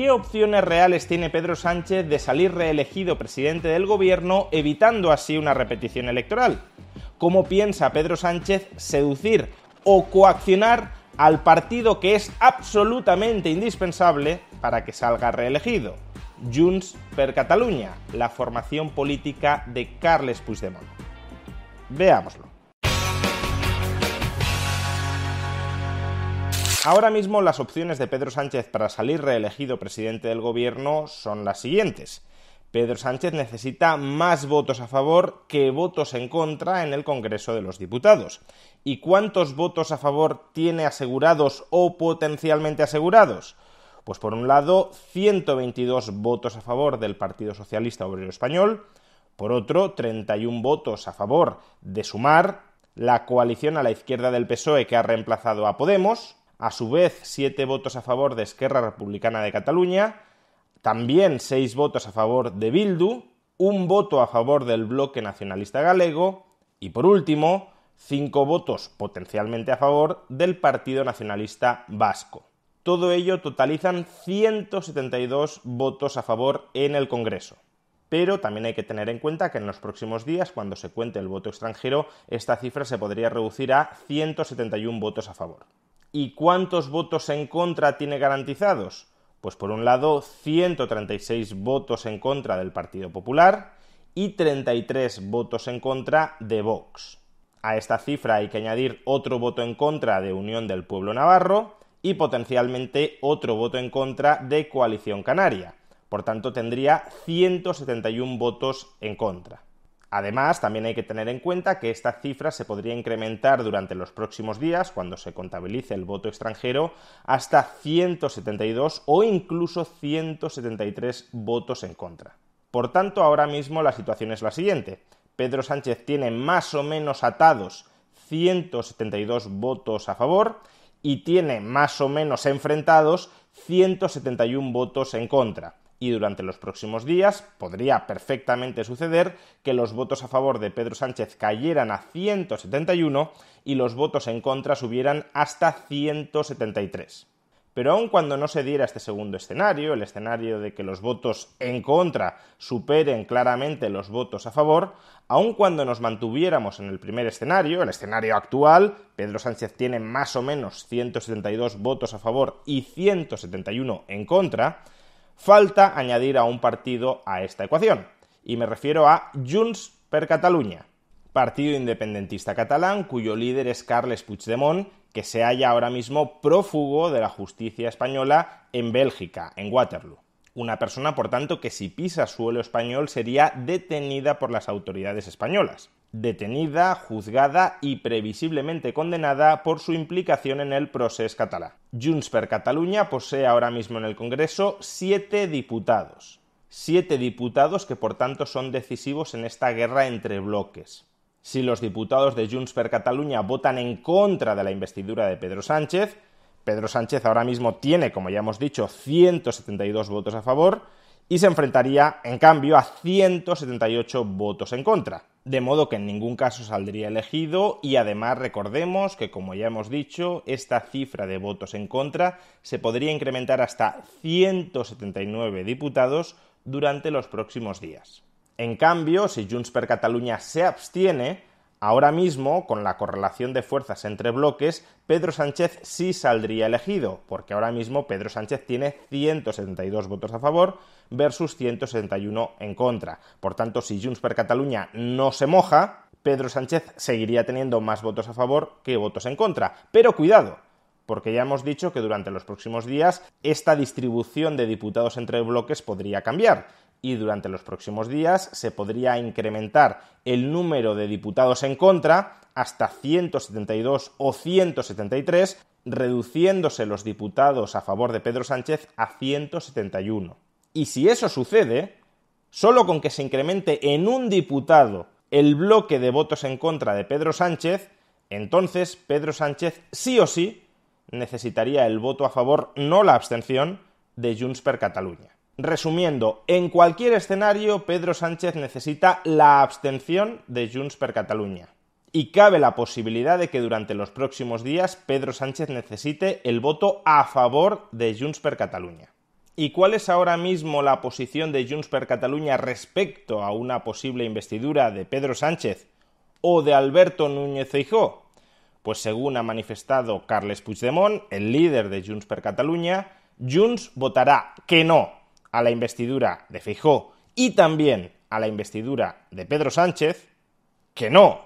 ¿Qué opciones reales tiene Pedro Sánchez de salir reelegido presidente del gobierno evitando así una repetición electoral? ¿Cómo piensa Pedro Sánchez seducir o coaccionar al partido que es absolutamente indispensable para que salga reelegido? Junts per Catalunya, la formación política de Carles Puigdemont. Veámoslo. Ahora mismo las opciones de Pedro Sánchez para salir reelegido presidente del gobierno son las siguientes. Pedro Sánchez necesita más votos a favor que votos en contra en el Congreso de los Diputados. ¿Y cuántos votos a favor tiene asegurados o potencialmente asegurados? Pues por un lado, 122 votos a favor del Partido Socialista Obrero Español, por otro, 31 votos a favor de Sumar, la coalición a la izquierda del PSOE que ha reemplazado a Podemos, a su vez siete votos a favor de Esquerra Republicana de Cataluña, también seis votos a favor de Bildu, un voto a favor del bloque nacionalista galego y por último cinco votos potencialmente a favor del Partido Nacionalista Vasco. Todo ello totalizan 172 votos a favor en el Congreso. Pero también hay que tener en cuenta que en los próximos días, cuando se cuente el voto extranjero, esta cifra se podría reducir a 171 votos a favor. ¿Y cuántos votos en contra tiene garantizados? Pues por un lado 136 votos en contra del Partido Popular y 33 votos en contra de Vox. A esta cifra hay que añadir otro voto en contra de Unión del Pueblo Navarro y potencialmente otro voto en contra de Coalición Canaria. Por tanto, tendría 171 votos en contra. Además, también hay que tener en cuenta que esta cifra se podría incrementar durante los próximos días, cuando se contabilice el voto extranjero, hasta 172 o incluso 173 votos en contra. Por tanto, ahora mismo la situación es la siguiente. Pedro Sánchez tiene más o menos atados 172 votos a favor y tiene más o menos enfrentados 171 votos en contra y durante los próximos días podría perfectamente suceder que los votos a favor de Pedro Sánchez cayeran a 171 y los votos en contra subieran hasta 173. Pero aun cuando no se diera este segundo escenario, el escenario de que los votos en contra superen claramente los votos a favor, aun cuando nos mantuviéramos en el primer escenario, el escenario actual, Pedro Sánchez tiene más o menos 172 votos a favor y 171 en contra, falta añadir a un partido a esta ecuación. Y me refiero a Junts per Catalunya, partido independentista catalán cuyo líder es Carles Puigdemont, que se halla ahora mismo prófugo de la justicia española en Bélgica, en Waterloo. Una persona, por tanto, que si pisa suelo español sería detenida por las autoridades españolas detenida, juzgada y previsiblemente condenada por su implicación en el procés catalán. Junts per Catalunya posee ahora mismo en el Congreso siete diputados. Siete diputados que por tanto son decisivos en esta guerra entre bloques. Si los diputados de Junts per Catalunya votan en contra de la investidura de Pedro Sánchez, Pedro Sánchez ahora mismo tiene, como ya hemos dicho, 172 votos a favor y se enfrentaría, en cambio, a 178 votos en contra de modo que en ningún caso saldría elegido y además recordemos que, como ya hemos dicho, esta cifra de votos en contra se podría incrementar hasta 179 diputados durante los próximos días. En cambio, si Junts per Catalunya se abstiene, Ahora mismo, con la correlación de fuerzas entre bloques, Pedro Sánchez sí saldría elegido, porque ahora mismo Pedro Sánchez tiene 172 votos a favor versus 171 en contra. Por tanto, si Junts per Cataluña no se moja, Pedro Sánchez seguiría teniendo más votos a favor que votos en contra. Pero cuidado, porque ya hemos dicho que durante los próximos días esta distribución de diputados entre bloques podría cambiar y durante los próximos días se podría incrementar el número de diputados en contra hasta 172 o 173, reduciéndose los diputados a favor de Pedro Sánchez a 171. Y si eso sucede, solo con que se incremente en un diputado el bloque de votos en contra de Pedro Sánchez, entonces Pedro Sánchez sí o sí necesitaría el voto a favor, no la abstención, de Junts per Catalunya. Resumiendo, en cualquier escenario Pedro Sánchez necesita la abstención de Junts per Catalunya. Y cabe la posibilidad de que durante los próximos días Pedro Sánchez necesite el voto a favor de Junts per Catalunya. ¿Y cuál es ahora mismo la posición de Junts per Catalunya respecto a una posible investidura de Pedro Sánchez o de Alberto Núñez Feijóo? Pues según ha manifestado Carles Puigdemont, el líder de Junts per Catalunya, Junts votará que no a la investidura de Feijó y también a la investidura de Pedro Sánchez, que no,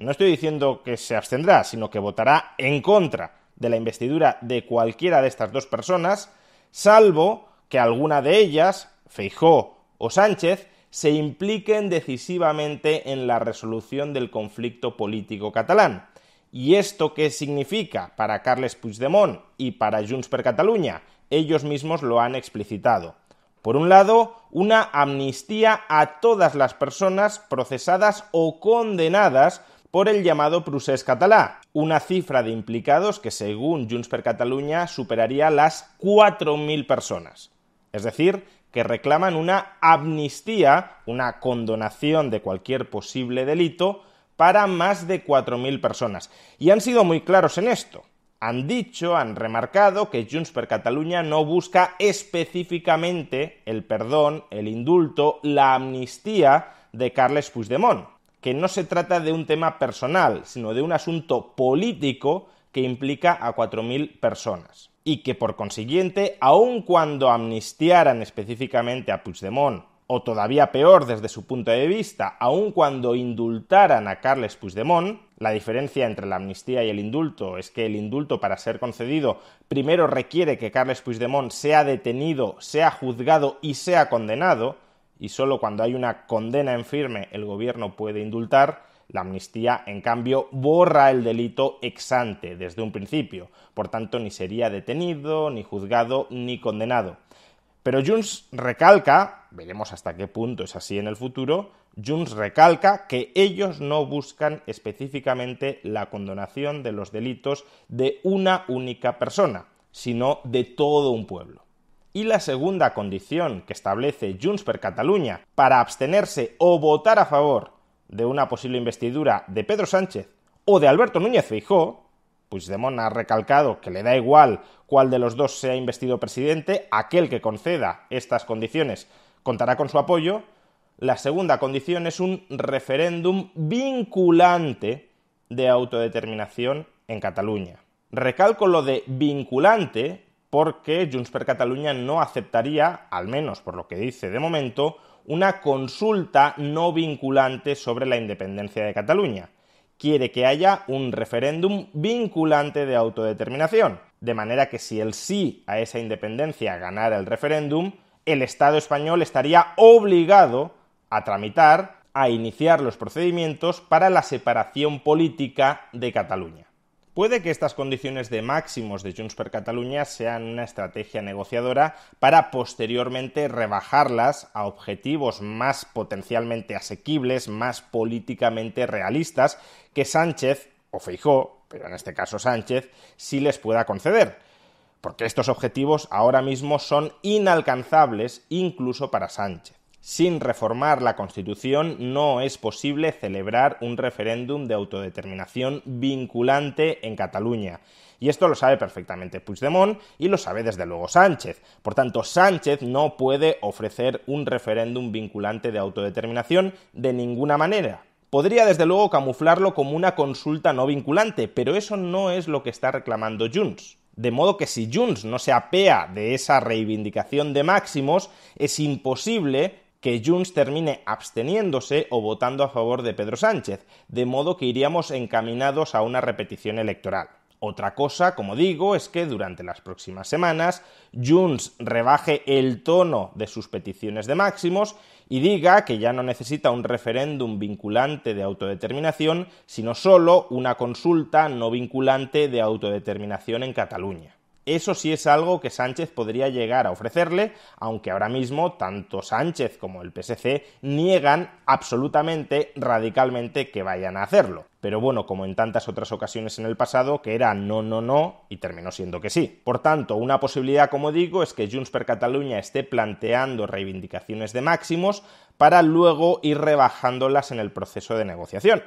no estoy diciendo que se abstendrá, sino que votará en contra de la investidura de cualquiera de estas dos personas, salvo que alguna de ellas, Feijó o Sánchez, se impliquen decisivamente en la resolución del conflicto político catalán. ¿Y esto qué significa para Carles Puigdemont y para Junts per Catalunya? Ellos mismos lo han explicitado. Por un lado, una amnistía a todas las personas procesadas o condenadas por el llamado procés catalá, una cifra de implicados que según Junts per Catalunya superaría las 4.000 personas. Es decir, que reclaman una amnistía, una condonación de cualquier posible delito para más de 4.000 personas. Y han sido muy claros en esto han dicho, han remarcado que Junts per Catalunya no busca específicamente el perdón, el indulto, la amnistía de Carles Puigdemont, que no se trata de un tema personal, sino de un asunto político que implica a 4.000 personas. Y que por consiguiente, aun cuando amnistiaran específicamente a Puigdemont o todavía peor desde su punto de vista, aun cuando indultaran a Carles Puigdemont, la diferencia entre la amnistía y el indulto es que el indulto para ser concedido primero requiere que Carles Puigdemont sea detenido, sea juzgado y sea condenado, y solo cuando hay una condena en firme el gobierno puede indultar, la amnistía, en cambio, borra el delito ex ante desde un principio, por tanto ni sería detenido, ni juzgado, ni condenado. Pero Junts recalca, veremos hasta qué punto es así en el futuro, Junts recalca que ellos no buscan específicamente la condonación de los delitos de una única persona, sino de todo un pueblo. Y la segunda condición que establece Junts per Cataluña para abstenerse o votar a favor de una posible investidura de Pedro Sánchez o de Alberto Núñez Feijóo Puigdemont ha recalcado que le da igual cuál de los dos sea investido presidente, aquel que conceda estas condiciones contará con su apoyo. La segunda condición es un referéndum vinculante de autodeterminación en Cataluña. Recalco lo de vinculante porque Junts per Cataluña no aceptaría, al menos por lo que dice de momento, una consulta no vinculante sobre la independencia de Cataluña quiere que haya un referéndum vinculante de autodeterminación, de manera que si el sí a esa independencia ganara el referéndum, el Estado español estaría obligado a tramitar, a iniciar los procedimientos para la separación política de Cataluña. Puede que estas condiciones de máximos de Junts per Catalunya sean una estrategia negociadora para posteriormente rebajarlas a objetivos más potencialmente asequibles, más políticamente realistas, que Sánchez o Feijó, pero en este caso Sánchez, sí les pueda conceder. Porque estos objetivos ahora mismo son inalcanzables incluso para Sánchez. Sin reformar la Constitución no es posible celebrar un referéndum de autodeterminación vinculante en Cataluña. Y esto lo sabe perfectamente Puigdemont y lo sabe desde luego Sánchez. Por tanto, Sánchez no puede ofrecer un referéndum vinculante de autodeterminación de ninguna manera. Podría desde luego camuflarlo como una consulta no vinculante, pero eso no es lo que está reclamando Junts. De modo que si Junts no se apea de esa reivindicación de máximos, es imposible que Junts termine absteniéndose o votando a favor de Pedro Sánchez, de modo que iríamos encaminados a una repetición electoral. Otra cosa, como digo, es que durante las próximas semanas Junts rebaje el tono de sus peticiones de máximos y diga que ya no necesita un referéndum vinculante de autodeterminación, sino solo una consulta no vinculante de autodeterminación en Cataluña. Eso sí es algo que Sánchez podría llegar a ofrecerle, aunque ahora mismo tanto Sánchez como el PSC niegan absolutamente, radicalmente que vayan a hacerlo. Pero bueno, como en tantas otras ocasiones en el pasado, que era no, no, no y terminó siendo que sí. Por tanto, una posibilidad, como digo, es que Junts per Catalunya esté planteando reivindicaciones de máximos para luego ir rebajándolas en el proceso de negociación.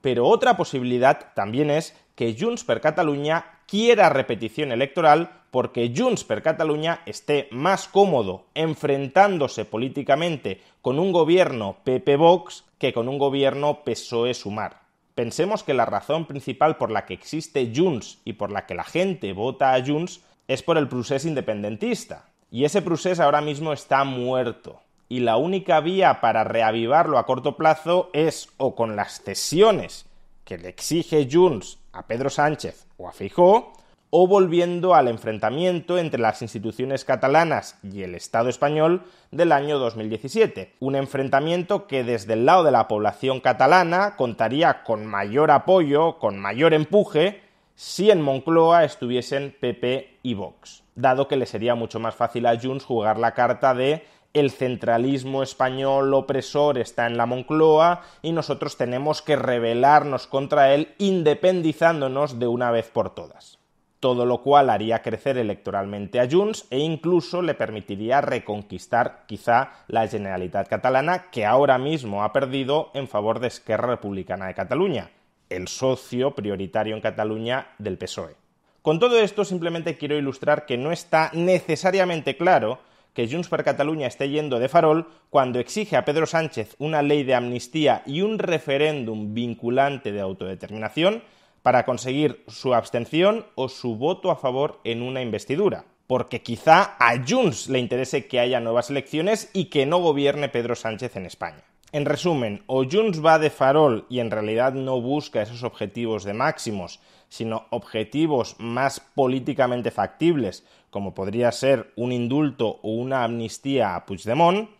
Pero otra posibilidad también es que Junts per Catalunya quiera repetición electoral porque Junts per Catalunya esté más cómodo enfrentándose políticamente con un gobierno PP Vox que con un gobierno PSOE Sumar. Pensemos que la razón principal por la que existe Junts y por la que la gente vota a Junts es por el procés independentista. Y ese proceso ahora mismo está muerto. Y la única vía para reavivarlo a corto plazo es o con las cesiones que le exige Junts a Pedro Sánchez o a Fijó, o volviendo al enfrentamiento entre las instituciones catalanas y el Estado español del año 2017, un enfrentamiento que desde el lado de la población catalana contaría con mayor apoyo, con mayor empuje, si en Moncloa estuviesen PP y Vox, dado que le sería mucho más fácil a Junts jugar la carta de el centralismo español opresor está en la Moncloa y nosotros tenemos que rebelarnos contra él independizándonos de una vez por todas. Todo lo cual haría crecer electoralmente a Junts e incluso le permitiría reconquistar quizá la Generalitat catalana que ahora mismo ha perdido en favor de Esquerra Republicana de Cataluña, el socio prioritario en Cataluña del PSOE. Con todo esto simplemente quiero ilustrar que no está necesariamente claro que Junts per Cataluña esté yendo de farol cuando exige a Pedro Sánchez una ley de amnistía y un referéndum vinculante de autodeterminación para conseguir su abstención o su voto a favor en una investidura. Porque quizá a Junts le interese que haya nuevas elecciones y que no gobierne Pedro Sánchez en España. En resumen, o Junts va de farol y en realidad no busca esos objetivos de máximos, sino objetivos más políticamente factibles, como podría ser un indulto o una amnistía a Puigdemont,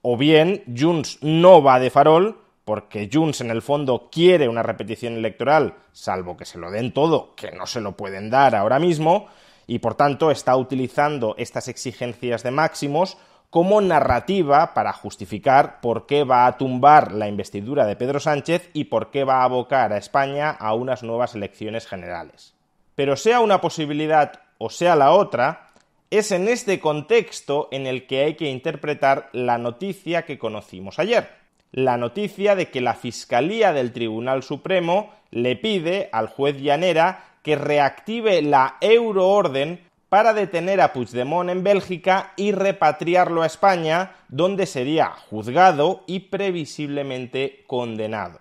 o bien Junts no va de farol porque Junts en el fondo quiere una repetición electoral, salvo que se lo den todo, que no se lo pueden dar ahora mismo, y por tanto está utilizando estas exigencias de máximos como narrativa para justificar por qué va a tumbar la investidura de Pedro Sánchez y por qué va a abocar a España a unas nuevas elecciones generales. Pero sea una posibilidad o sea la otra, es en este contexto en el que hay que interpretar la noticia que conocimos ayer. La noticia de que la Fiscalía del Tribunal Supremo le pide al juez Llanera que reactive la euroorden para detener a Puigdemont en Bélgica y repatriarlo a España, donde sería juzgado y previsiblemente condenado.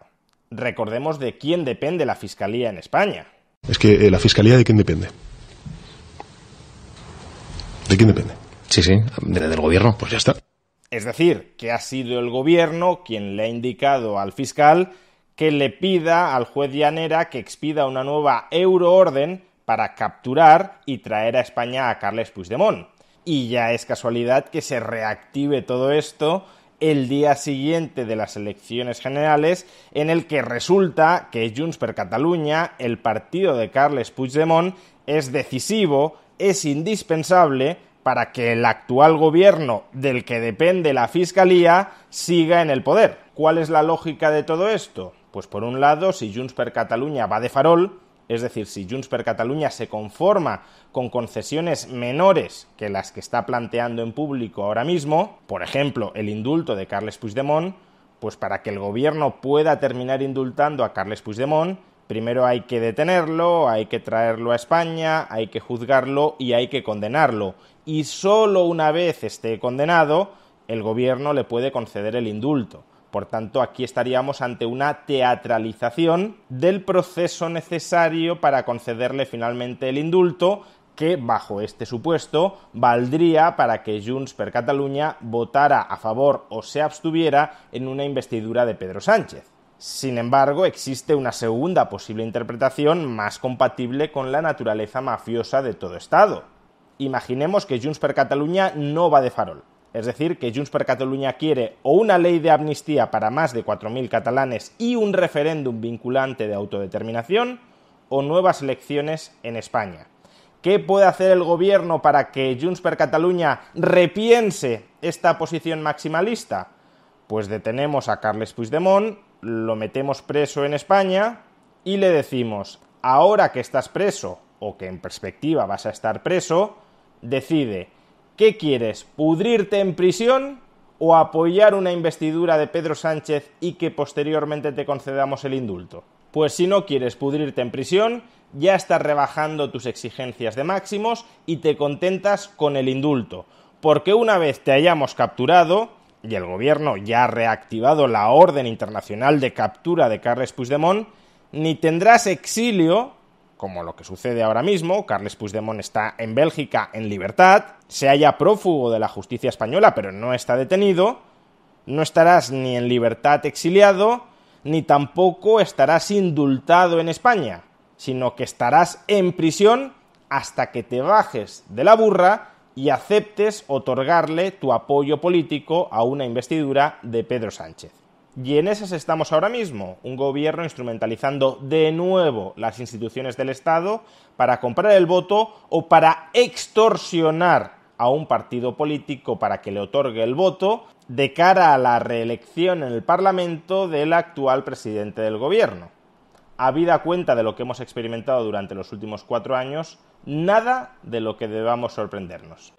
Recordemos de quién depende la Fiscalía en España. Es que eh, la Fiscalía de quién depende. ¿De quién depende? Sí, sí, del gobierno, pues ya está. Es decir, que ha sido el gobierno quien le ha indicado al fiscal que le pida al juez Llanera que expida una nueva euroorden para capturar y traer a España a Carles Puigdemont. Y ya es casualidad que se reactive todo esto el día siguiente de las elecciones generales, en el que resulta que Junts per Catalunya, el partido de Carles Puigdemont, es decisivo, es indispensable para que el actual gobierno del que depende la Fiscalía siga en el poder. ¿Cuál es la lógica de todo esto? Pues por un lado, si Junts per Catalunya va de farol, es decir, si Junts per Cataluña se conforma con concesiones menores que las que está planteando en público ahora mismo, por ejemplo, el indulto de Carles Puigdemont, pues para que el gobierno pueda terminar indultando a Carles Puigdemont, primero hay que detenerlo, hay que traerlo a España, hay que juzgarlo y hay que condenarlo. Y solo una vez esté condenado, el gobierno le puede conceder el indulto. Por tanto, aquí estaríamos ante una teatralización del proceso necesario para concederle finalmente el indulto, que bajo este supuesto valdría para que Junts per Catalunya votara a favor o se abstuviera en una investidura de Pedro Sánchez. Sin embargo, existe una segunda posible interpretación más compatible con la naturaleza mafiosa de todo Estado. Imaginemos que Junts per Catalunya no va de farol, es decir, que Junts per Catalunya quiere o una ley de amnistía para más de 4.000 catalanes y un referéndum vinculante de autodeterminación o nuevas elecciones en España. ¿Qué puede hacer el gobierno para que Junts per Catalunya repiense esta posición maximalista? Pues detenemos a Carles Puigdemont, lo metemos preso en España y le decimos, ahora que estás preso o que en perspectiva vas a estar preso, decide ¿Qué quieres? ¿Pudrirte en prisión o apoyar una investidura de Pedro Sánchez y que posteriormente te concedamos el indulto? Pues si no quieres pudrirte en prisión, ya estás rebajando tus exigencias de máximos y te contentas con el indulto, porque una vez te hayamos capturado, y el gobierno ya ha reactivado la orden internacional de captura de Carles Puigdemont, ni tendrás exilio como lo que sucede ahora mismo, Carles Puigdemont está en Bélgica en libertad, se halla prófugo de la justicia española pero no está detenido, no estarás ni en libertad exiliado, ni tampoco estarás indultado en España, sino que estarás en prisión hasta que te bajes de la burra y aceptes otorgarle tu apoyo político a una investidura de Pedro Sánchez. Y en esas estamos ahora mismo, un gobierno instrumentalizando de nuevo las instituciones del Estado para comprar el voto o para extorsionar a un partido político para que le otorgue el voto de cara a la reelección en el Parlamento del actual presidente del gobierno. Habida cuenta de lo que hemos experimentado durante los últimos cuatro años, nada de lo que debamos sorprendernos.